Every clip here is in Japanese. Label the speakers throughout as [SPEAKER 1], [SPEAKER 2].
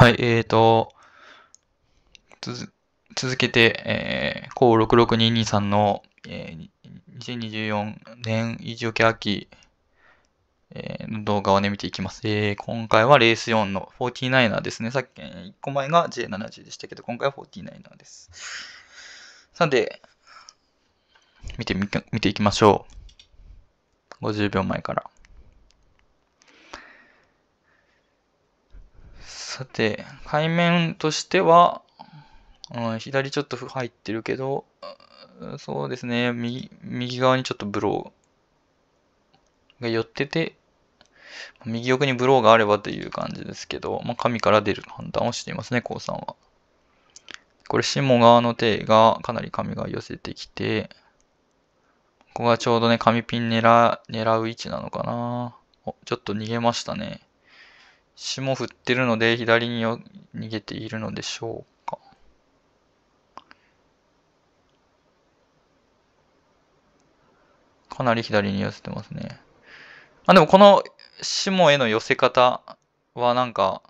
[SPEAKER 1] はい、えーと、続けて、えー、高66223さんの、えー、2024年以上期秋、えー、の動画をね、見ていきます。えー、今回はレース4の 49er ですね。さっき、えー、1個前が J70 でしたけど、今回は 49er です。さて、見てみ、見ていきましょう。50秒前から。さて、海面としては、うん、左ちょっと入ってるけど、そうですね、右右側にちょっとブローが寄ってて、右奥にブローがあればという感じですけど、まあ、神から出る判断をしていますね、コウさんは。これ、下側の手がかなり神が寄せてきて、ここがちょうどね、神ピン狙狙う位置なのかな。お、ちょっと逃げましたね。霜降ってるので左に逃げているのでしょうか。かなり左に寄せてますね。あ、でもこの霜への寄せ方はなんか、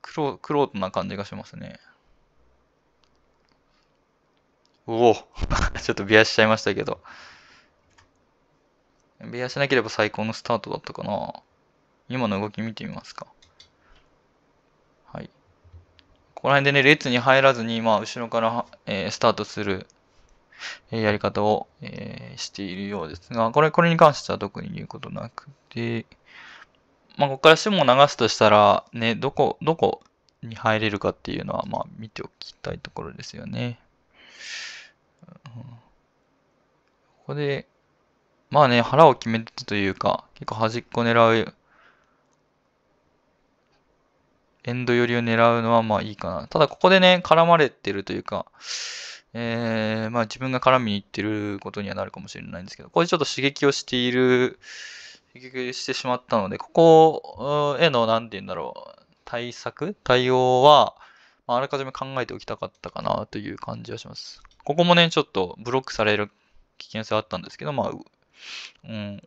[SPEAKER 1] 黒、黒とな感じがしますね。うお ちょっとビアしちゃいましたけど。ビアしなければ最高のスタートだったかな。今の動き見てみますか。はい。ここら辺でね、列に入らずに、まあ、後ろから、えー、スタートする、えー、やり方を、えー、しているようですが、これ、これに関しては特に言うことなくて、まあ、ここからシモを流すとしたら、ね、どこ、どこに入れるかっていうのは、まあ、見ておきたいところですよね。うん、ここで、まあね、腹を決めてというか、結構端っこ狙うエンド寄りを狙うのはまあいいかな。ただここでね、絡まれてるというか、えー、まあ自分が絡みに行ってることにはなるかもしれないんですけど、これちょっと刺激をしている、刺激してしまったので、ここへの、なんて言うんだろう、対策対応は、まあ、あらかじめ考えておきたかったかなという感じはします。ここもね、ちょっとブロックされる危険性はあったんですけど、まあ、うん、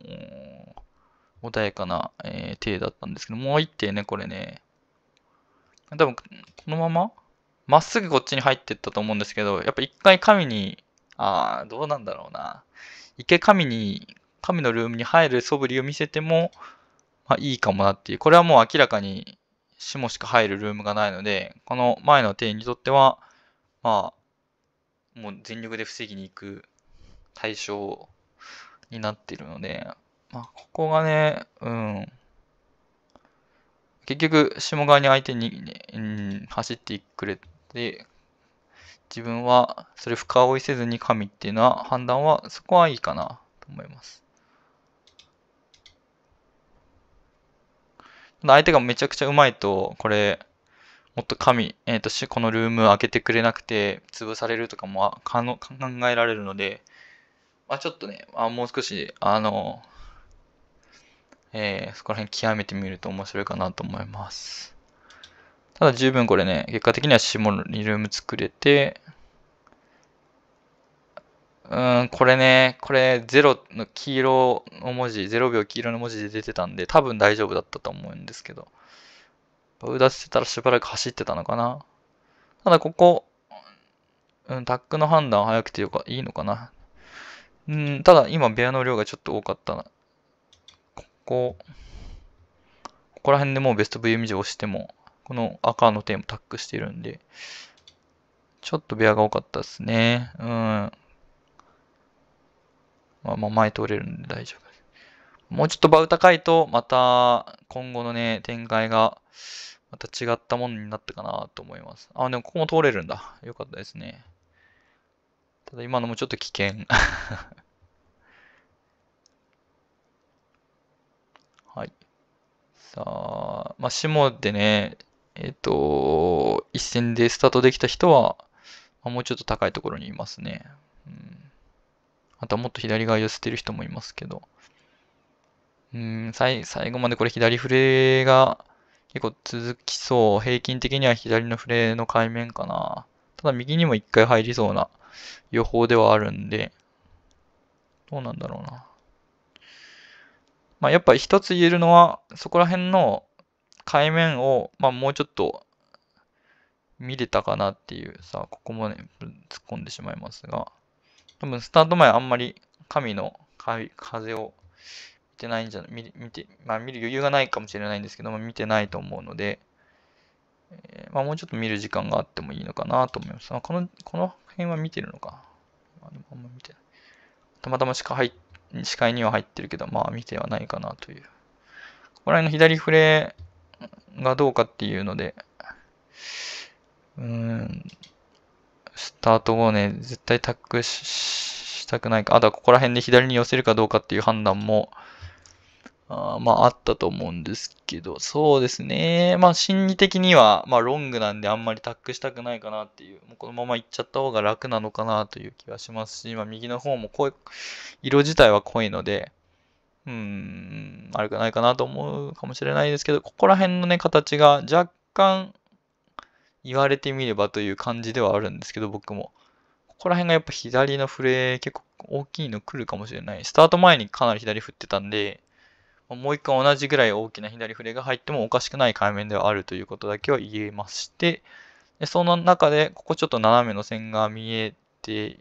[SPEAKER 1] 穏やかな、えー、手だったんですけど、もう一手ね、これね、多分、このまま、まっすぐこっちに入ってったと思うんですけど、やっぱ一回神に、ああ、どうなんだろうな。一回神に、神のルームに入る素振りを見せても、まあいいかもなっていう。これはもう明らかに、しもしか入るルームがないので、この前の手にとっては、まあ、もう全力で防ぎに行く対象になってるので、まあ、ここがね、うん、結局、下側に相手に、うん、走ってくれて、自分はそれ深追いせずに神っていうのは判断はそこはいいかなと思います。相手がめちゃくちゃうまいと、これ、もっと神、えっ、ー、と、このルーム開けてくれなくて、潰されるとかも考えられるので、まあ、ちょっとね、あもう少し、あの、えー、そこら辺極めてみると面白いかなと思います。ただ十分これね、結果的には下のリルーム作れて、うん、これね、これ0の黄色の文字、0秒黄色の文字で出てたんで、多分大丈夫だったと思うんですけど。バウせてたらしばらく走ってたのかな。ただここ、うん、タックの判断早くてよかいいのかな。うん、ただ今ベアの量がちょっと多かったこここら辺でもうベストブ VM 上押しても、この赤の点マタックしてるんで、ちょっとベアが多かったですね。うん。まあ、まあ、前通れるんで大丈夫です。もうちょっと場ウ高いと、また、今後のね、展開が、また違ったものになったかなと思います。あ、でもここも通れるんだ。よかったですね。ただ今のもちょっと危険はい。さあ、まあ、シモでね、えっ、ー、と、一戦でスタートできた人は、まあ、もうちょっと高いところにいますね。うん。あとはもっと左側寄せてる人もいますけど。うん、最最後までこれ左フレが結構続きそう。平均的には左のフレの海面かな。ただ右にも一回入りそうな予報ではあるんで、どうなんだろうな。まあ、やっぱ一つ言えるのは、そこら辺の海面を、まあ、もうちょっと見れたかなっていうさ、ここもね、突っ込んでしまいますが、多分スタート前あんまり神の風を見てないんじゃい、見て、まあ、見る余裕がないかもしれないんですけども、見てないと思うので、えー、まあ、もうちょっと見る時間があってもいいのかなと思います。このこの辺は見てるのか。あでもあんま見てないたまたましか入って視界には入ってるけど、まあ見てはないかなという。ここら辺の左フレがどうかっていうので、うん、スタート後ね、絶対タックししたくないか。あとはここら辺で左に寄せるかどうかっていう判断も、あまあ、あったと思うんですけど、そうですね。まあ、心理的には、まあ、ロングなんであんまりタックしたくないかなっていう、もうこのまま行っちゃった方が楽なのかなという気はしますし、まあ、右の方も濃い、色自体は濃いので、うん、あくないかなと思うかもしれないですけど、ここら辺のね、形が若干、言われてみればという感じではあるんですけど、僕も。ここら辺がやっぱ左の触れ結構大きいの来るかもしれない。スタート前にかなり左振ってたんで、もう一回同じぐらい大きな左振れが入ってもおかしくない海面ではあるということだけは言えまして、でその中で、ここちょっと斜めの線が見えて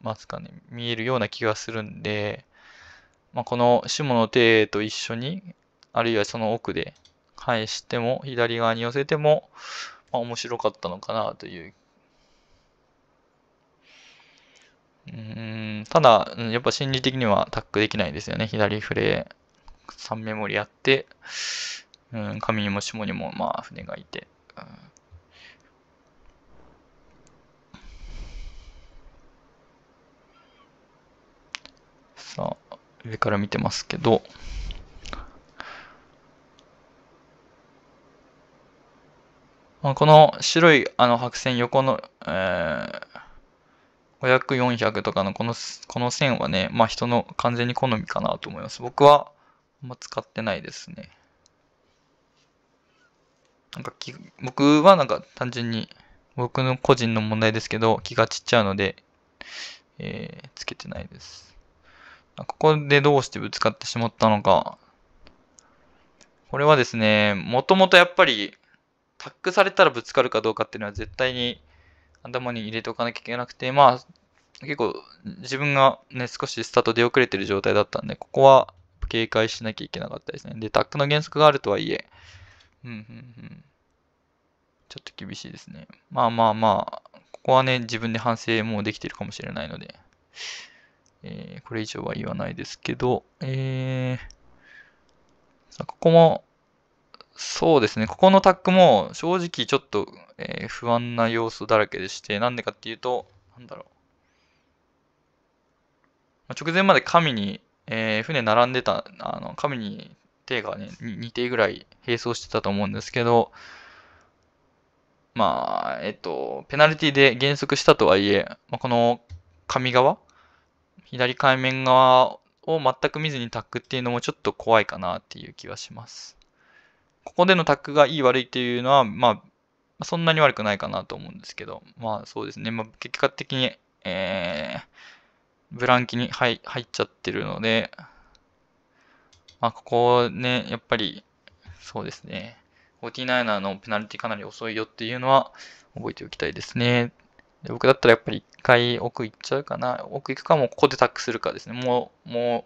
[SPEAKER 1] ますかね、見えるような気がするんで、まあ、この下の手と一緒に、あるいはその奥で返しても、左側に寄せても、まあ、面白かったのかなという。うんただ、やっぱ心理的にはタックできないですよね、左フレー。3メモリあって、うん、上にも下にも、まあ、船がいて、うんさあ、上から見てますけど、まあ、この白いあの白線横の、えー、500、400とかのこのこの線はね、まあ人の完全に好みかなと思います。僕はあんま使ってないですね。なんかき、僕はなんか単純に、僕の個人の問題ですけど、気が散っちゃうので、えー、つけてないです。ここでどうしてぶつかってしまったのか。これはですね、もともとやっぱり、タックされたらぶつかるかどうかっていうのは絶対に頭に入れておかなきゃいけなくて、まあ、結構自分がね、少しスタート出遅れてる状態だったんで、ここは警戒しなきゃいけなかったですね。で、タックの原則があるとはいえ、うんうんうん。ちょっと厳しいですね。まあまあまあ、ここはね、自分で反省もできてるかもしれないので、えー、これ以上は言わないですけど、えー、ここも、そうですね、ここのタックも正直ちょっと、えー、不安な要素だらけでして、なんでかっていうと、なんだろう。直前まで神にえー、船並んでた、あの、神に手がね、2艇ぐらい並走してたと思うんですけど、まあ、えっと、ペナルティで減速したとはいえ、まあ、この上側、左海面側を全く見ずにタックっていうのもちょっと怖いかなっていう気はします。ここでのタックがいい悪いっていうのは、まあ、そんなに悪くないかなと思うんですけど、まあそうですね、まあ、結果的に、えー、ブランキに入入っちゃってるので、まあ、ここね、やっぱり、そうですね。4 9のペナルティかなり遅いよっていうのは覚えておきたいですね。で僕だったらやっぱり一回奥行っちゃうかな。奥行くかもここでタックするかですね。もう、も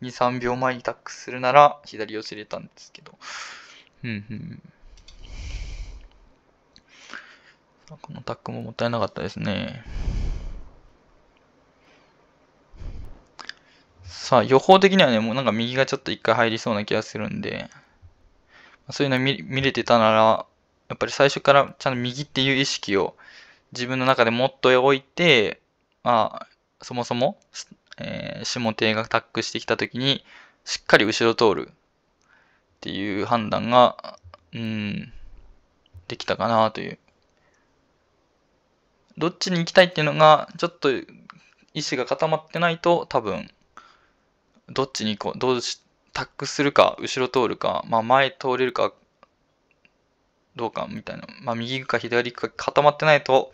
[SPEAKER 1] う2、3秒前にタックするなら左を知れたんですけど。うんうん。このタックももったいなかったですね。さあ、予報的にはね、もうなんか右がちょっと一回入りそうな気がするんで、そういうの見見れてたなら、やっぱり最初からちゃんと右っていう意識を自分の中で持っておいて、まあ、そもそも、えー、下手がタックしてきた時に、しっかり後ろ通るっていう判断が、うん、できたかなという。どっちに行きたいっていうのが、ちょっと意思が固まってないと多分どっちにこう、どうし、タックするか、後ろ通るか、まあ前通れるか、どうかみたいな、まあ右か左か固まってないと、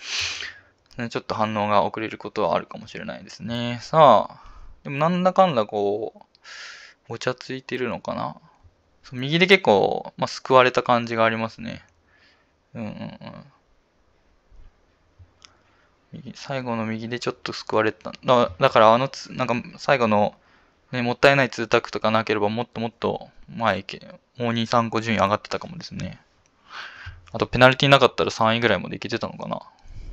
[SPEAKER 1] ね、ちょっと反応が遅れることはあるかもしれないですね。さあ、でもなんだかんだこう、お茶ついてるのかな右で結構、まあ、救われた感じがありますね。うんうんうん。右最後の右でちょっと救われた。だだからあのつ、なんか最後のね、もったいない2タックとかなければもっともっと前、行け、もう2、3個順位上がってたかもですね。あとペナルティなかったら3位ぐらいまで行けてたのかな。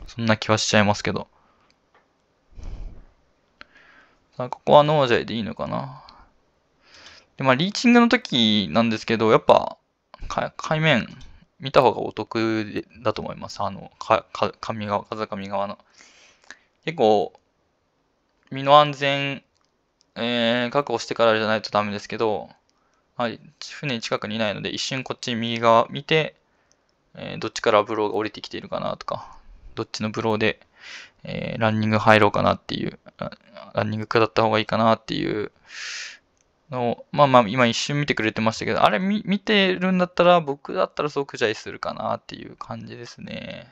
[SPEAKER 1] そんな気はしちゃいますけど。さあ、ここはノージャイでいいのかな。で、まあ、リーチングの時なんですけど、やっぱ、海面見た方がお得だと思います。あの、か、か、上側、風上側の。結構、身の安全えー、確保してからじゃないとダメですけど、はい、船近くにいないので、一瞬こっち右側見て、えー、どっちからブローが降りてきているかなとか、どっちのブローで、えー、ランニング入ろうかなっていう、ランニング下った方がいいかなっていうのを、まあまあ今一瞬見てくれてましたけど、あれ見てるんだったら僕だったら即ジャするかなっていう感じですね。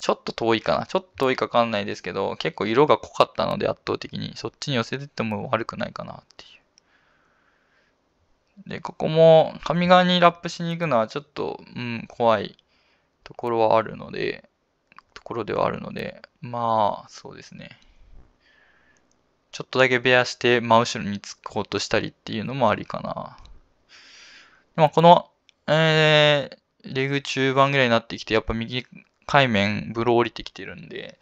[SPEAKER 1] ちょっと遠いかな。ちょっと遠いかわかんないですけど、結構色が濃かったので圧倒的に、そっちに寄せてっても悪くないかなっていう。で、ここも上側にラップしに行くのはちょっと、うん、怖いところはあるので、ところではあるので、まあ、そうですね。ちょっとだけベアして真後ろにつこうとしたりっていうのもありかな。まあ、この、えー、レグ中盤ぐらいになってきて、やっぱ右海面、ブロー降りてきてるんで、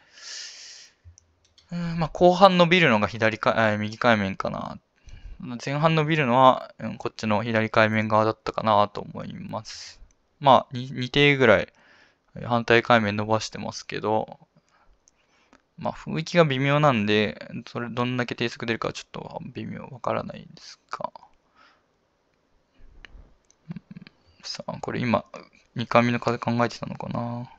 [SPEAKER 1] うんまあ、後半伸びるのが左か、えー、右海面かな。前半伸びるのは、うん、こっちの左海面側だったかなと思います。まあ2、2ぐらい反対海面伸ばしてますけど、まあ、雰囲気が微妙なんで、それ、どんだけ低速出るかちょっと微妙わからないですか。さあ、これ今、2回目の風考えてたのかな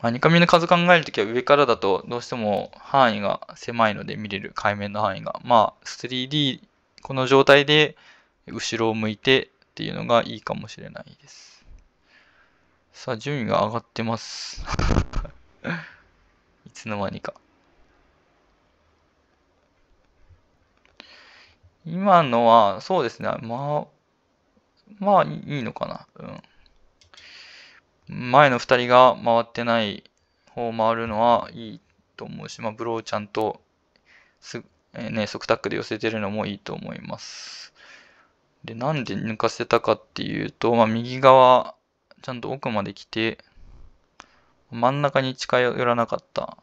[SPEAKER 1] まあ、ニカミの数考えるときは上からだとどうしても範囲が狭いので見れる海面の範囲が。まあ 3D この状態で後ろを向いてっていうのがいいかもしれないです。さあ順位が上がってます。いつの間にか。今のはそうですね。まあ、まあいいのかな。うん。前の2人が回ってない方を回るのはいいと思うし、まあ、ブローちゃんとす、えー、ね、即タックで寄せてるのもいいと思います。で、なんで抜かせたかっていうと、まあ、右側、ちゃんと奥まで来て、真ん中に近寄らなかった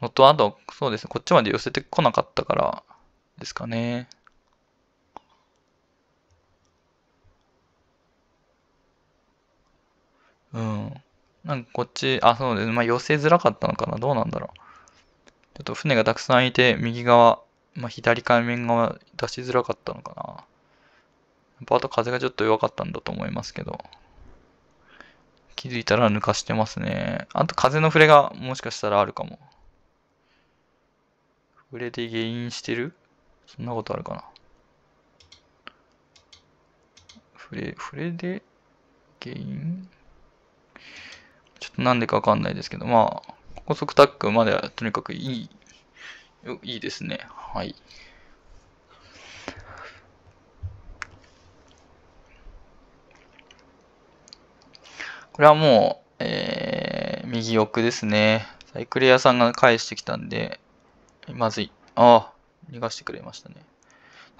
[SPEAKER 1] のと、あと、そうですね、こっちまで寄せてこなかったからですかね。うん。なんかこっち、あ、そうです。まあ、寄せづらかったのかな。どうなんだろう。ちょっと船がたくさんいて、右側、まあ、左海面側出しづらかったのかな。やっぱあと風がちょっと弱かったんだと思いますけど。気づいたら抜かしてますね。あと風の触れがもしかしたらあるかも。触れで原因してるそんなことあるかな。触れ、触れで原因ちょっとなんでかわかんないですけど、まあ、高速タックまではとにかくいい、いいですね。はい。これはもう、えー、右奥ですね。サイクル屋さんが返してきたんで、まずい。ああ、逃がしてくれましたね。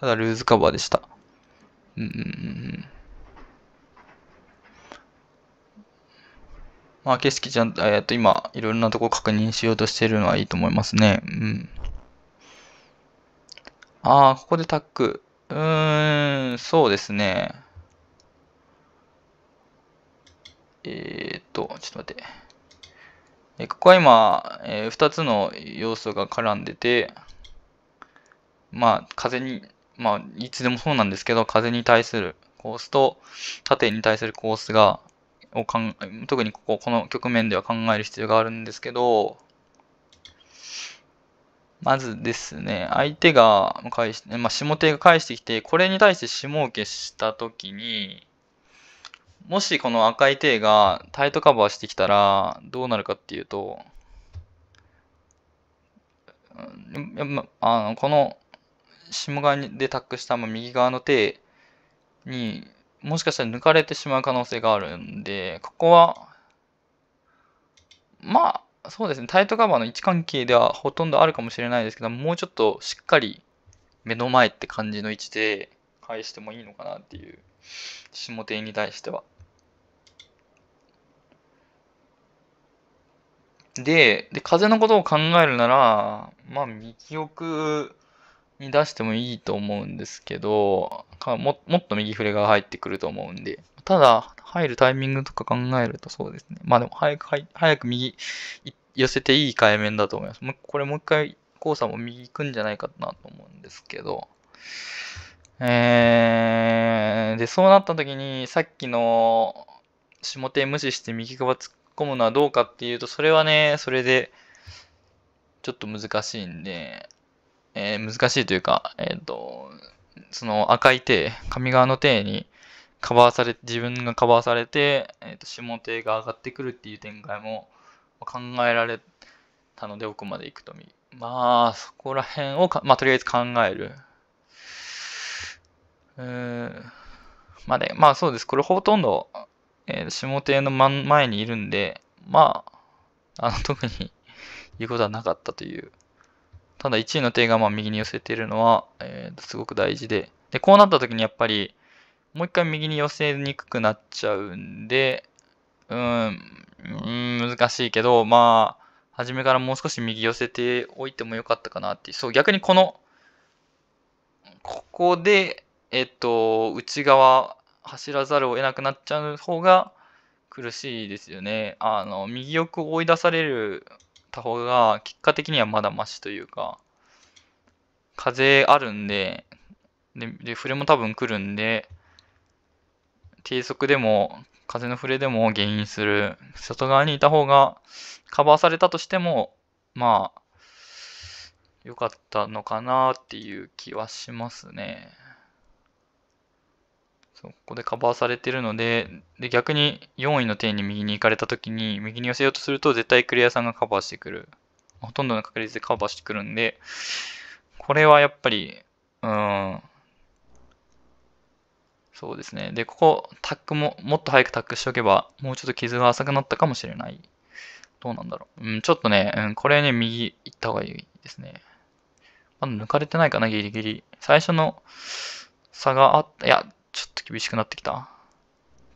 [SPEAKER 1] ただ、ルーズカバーでした。うんうんうん。まあ、景色ちゃんと、えっと、今、いろんなとこ確認しようとしてるのはいいと思いますね。うん。ああ、ここでタック。うーん、そうですね。えー、っと、ちょっと待って。えここは今、えー、2つの要素が絡んでて、まあ、風に、まあ、いつでもそうなんですけど、風に対するコースと、縦に対するコースが、を考特にこここの局面では考える必要があるんですけどまずですね相手が返し、まあ、下手が返してきてこれに対して下受けした時にもしこの赤い手がタイトカバーしてきたらどうなるかっていうとあのこの下側でタックした右側の手にもしかしたら抜かれてしまう可能性があるんで、ここは、まあ、そうですね、タイトカバーの位置関係ではほとんどあるかもしれないですけど、もうちょっとしっかり目の前って感じの位置で返してもいいのかなっていう、下手に対しては。で、で風のことを考えるなら、まあ、右奥に出してもいいと思うんですけど、ももっと右フれが入ってくると思うんで、ただ、入るタイミングとか考えるとそうですね。まあでも早く、早く右寄せていい海面だと思います。これもう一回、交差も右行くんじゃないかなと思うんですけど、えー、で、そうなった時に、さっきの下手無視して右側突っ込むのはどうかっていうと、それはね、それで、ちょっと難しいんで、えー、難しいというか、えっ、ー、と、その赤い手、上側の手にカバーされ、自分がカバーされて、えー、と下手が上がってくるっていう展開も考えられたので奥まで行くとみ。まあ、そこら辺をまあ、とりあえず考える。うん。まあね、まあそうです。これほとんど、えー、下手の前にいるんで、まあ、あの特に言うことはなかったという。ただ1位の手がまあ右に寄せてるのは、えー、すごく大事で。で、こうなった時にやっぱり、もう一回右に寄せにくくなっちゃうんで、うん、うん難しいけど、まあ、初めからもう少し右寄せておいてもよかったかなっていう。そう、逆にこの、ここで、えっと、内側走らざるを得なくなっちゃう方が苦しいですよね。あの、右奥を追い出されるった方が、結果的にはまだマシというか、風あるんで、で、でれも多分来るんで、低速でも、風の触れでも原因する、外側にいた方が、カバーされたとしても、まあ、良かったのかなっていう気はしますね。そうここでカバーされてるのでで逆に4位の点に右に行かれた時に右に寄せようとすると絶対クリアさんがカバーしてくるほとんどの確率でカバーしてくるんでこれはやっぱりうんそうですねでここタックももっと早くタックしておけばもうちょっと傷が浅くなったかもしれないどうなんだろう、うん、ちょっとね、うん、これね右行った方がいいですねまだ抜かれてないかなギリギリ最初の差があったいやちょっと厳しくなってきた。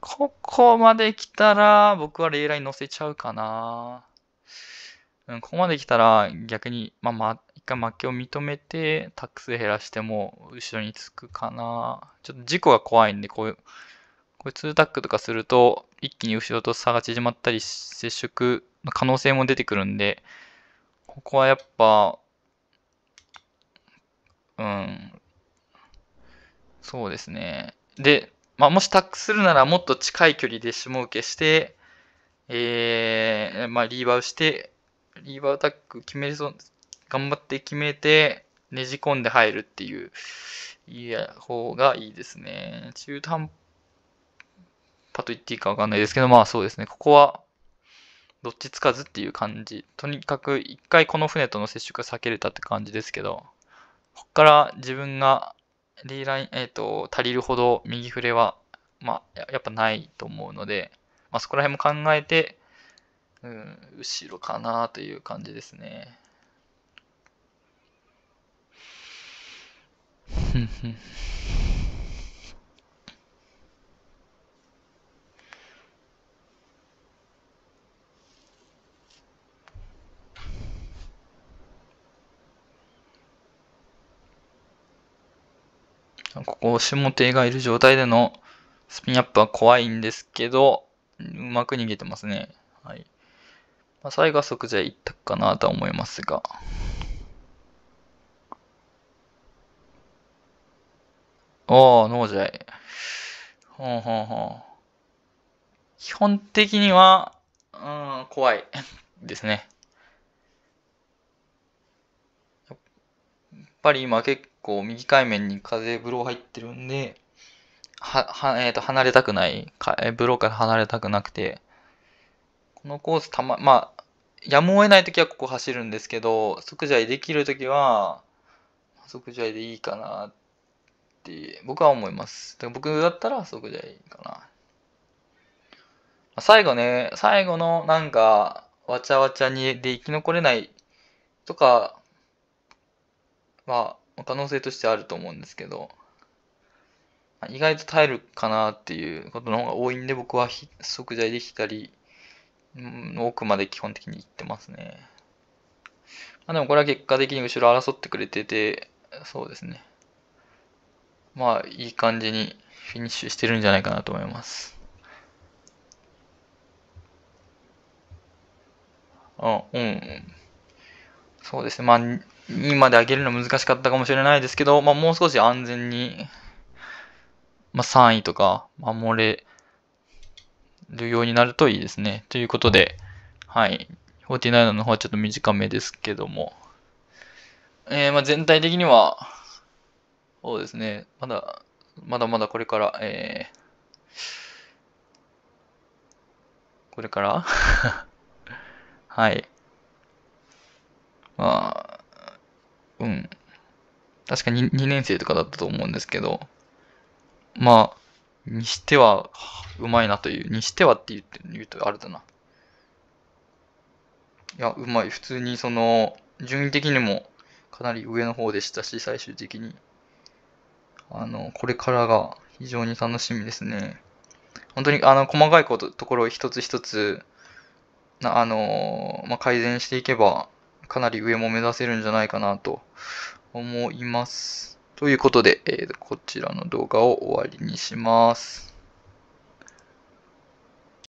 [SPEAKER 1] ここまで来たら、僕はレイライン乗せちゃうかな。うん、ここまで来たら、逆に、まあ、ま、一回負けを認めて、タックス減らしても、後ろにつくかな。ちょっと事故が怖いんで、こういう、こういう2タックとかすると、一気に後ろと差が縮まったり、接触の可能性も出てくるんで、ここはやっぱ、うん、そうですね。で、まあ、もしタックするならもっと近い距離で下請けして、えー、まあ、リーバーして、リーバータック決めそう、頑張って決めて、ねじ込んで入るっていう、いや、方がいいですね。中途半端と言っていいかわかんないですけど、まあそうですね。ここは、どっちつかずっていう感じ。とにかく、一回この船との接触が避けれたって感じですけど、こっから自分がーライン、えっ、ー、と、足りるほど右触れは、まあ、やっぱないと思うので、まあ、そこら辺も考えて、うん、後ろかなという感じですね。ここ、下手がいる状態でのスピンアップは怖いんですけど、うまく逃げてますね。はい。まあ、最後は即じゃいったかなとは思いますが。おあ、ノージャイ。ほんほんほん。基本的には、うん、怖いですね。やっぱり今結う右海面に風ブロー入ってるんで、は、は、えっ、ー、と、離れたくない、ブローから離れたくなくて、このコースたま、まあ、やむを得ない時はここ走るんですけど、即ジャできる時は、即ジャでいいかなって僕は思います。だ僕だったら即ジャかな。最後ね、最後のなんか、わちゃわちゃにで生き残れないとかは、可能性としてあると思うんですけど、意外と耐えるかなっていうことの方が多いんで、僕は即座で光の奥まで基本的に行ってますね。まあ、でもこれは結果的に後ろ争ってくれてて、そうですね。まあ、いい感じにフィニッシュしてるんじゃないかなと思います。あ、うん。そうですね。まあ、にまで上げるの難しかったかもしれないですけど、まあ、もう少し安全に、まあ、3位とか守れるようになるといいですね。ということで、はい。49の方はちょっと短めですけども。えー、まあ全体的には、そうですね、まだ、まだまだこれから、えー、これから はい。まあ、確か 2, 2年生とかだったと思うんですけど、まあ、にしては、うまいなという、にしてはって言って言うとあれだな。いや、うまい。普通にその、順位的にもかなり上の方でしたし、最終的に。あの、これからが非常に楽しみですね。本当に、あの、細かいこと、ところを一つ一つ、なあのまあ、改善していけば、かなり上も目指せるんじゃないかなと思います。ということで、えー、こちらの動画を終わりにします。